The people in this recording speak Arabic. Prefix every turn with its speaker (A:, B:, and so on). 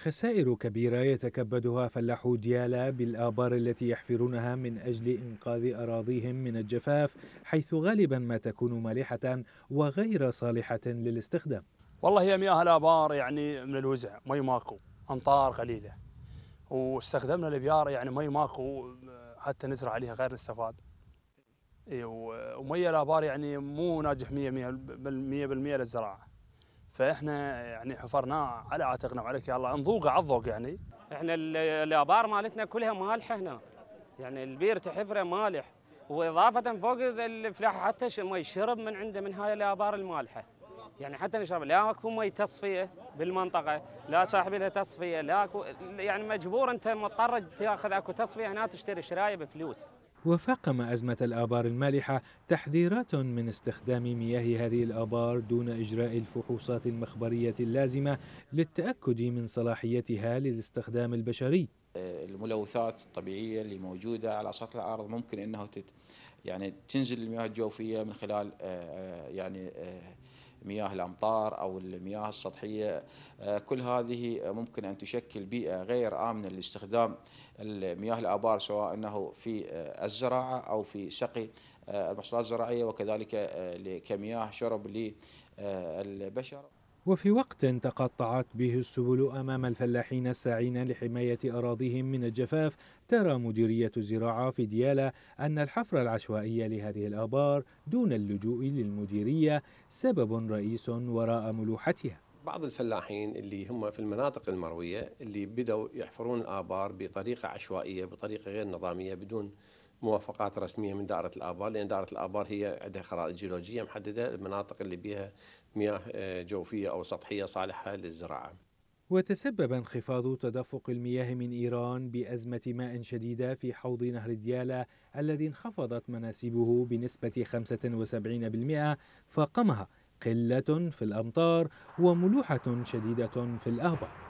A: خسائر كبيرة يتكبدها فلاحو ديالا بالآبار التي يحفرونها من أجل إنقاذ أراضيهم من الجفاف حيث غالبا ما تكون مالحة وغير صالحة للاستخدام
B: والله هي مياه الآبار يعني من الوزع مي ماكو أمطار قليلة واستخدمنا الابيار يعني مي ماكو حتى نزرع عليها غير نستفاد إيه، ومي الآبار يعني مو ناجح 100% 100% للزراعة فاحنا يعني حفرناه على عاتقنا وعليك يا الله نذوقه على الذوق يعني
C: احنا الابار مالتنا كلها مالحه هنا يعني البير تحفره مالح واضافه فوق الفلاحه حتى ما يشرب من عنده من هاي الابار المالحه يعني حتى نشرب لا اكو مي تصفيه بالمنطقه لا صاحب لها تصفيه لا اكو يعني مجبور انت مضطر تاخذ اكو تصفيه هنا تشتري شرايه بفلوس
A: وفاقم أزمة الآبار المالحة تحذيرات من استخدام مياه هذه الآبار دون إجراء الفحوصات المخبرية اللازمة للتأكد من صلاحيتها للاستخدام البشري.
D: الملوثات الطبيعية اللي موجودة على سطح الأرض ممكن أنه تت يعني تنزل المياه الجوفية من خلال آه، آه، يعني آه، مياه الأمطار أو المياه السطحية آه، كل هذه ممكن أن تشكل بيئة غير آمنة لاستخدام مياه الآبار سواء أنه في آه، الزراعة أو في سقي آه، المحصولات الزراعية وكذلك كمياه شرب للبشر
A: وفي وقت تقطعت به السبل أمام الفلاحين الساعين لحماية أراضيهم من الجفاف ترى مديرية الزراعة في ديالى أن الحفر العشوائي لهذه الآبار دون اللجوء للمديرية سبب رئيس وراء ملوحتها
E: بعض الفلاحين اللي هم في المناطق المروية اللي بدأوا يحفرون الآبار بطريقة عشوائية بطريقة غير نظامية بدون موافقات رسميه من دائره الابار لان دائره الابار هي عندها خرائط جيولوجيه محدده المناطق اللي بها مياه آه، جوفيه او سطحيه صالحه للزراعه.
A: وتسبب انخفاض تدفق المياه من ايران بازمه ماء شديده في حوض نهر ديالا الذي انخفضت مناسبه بنسبه 75% فاقمها قله في الامطار وملوحه شديده في الاهبار.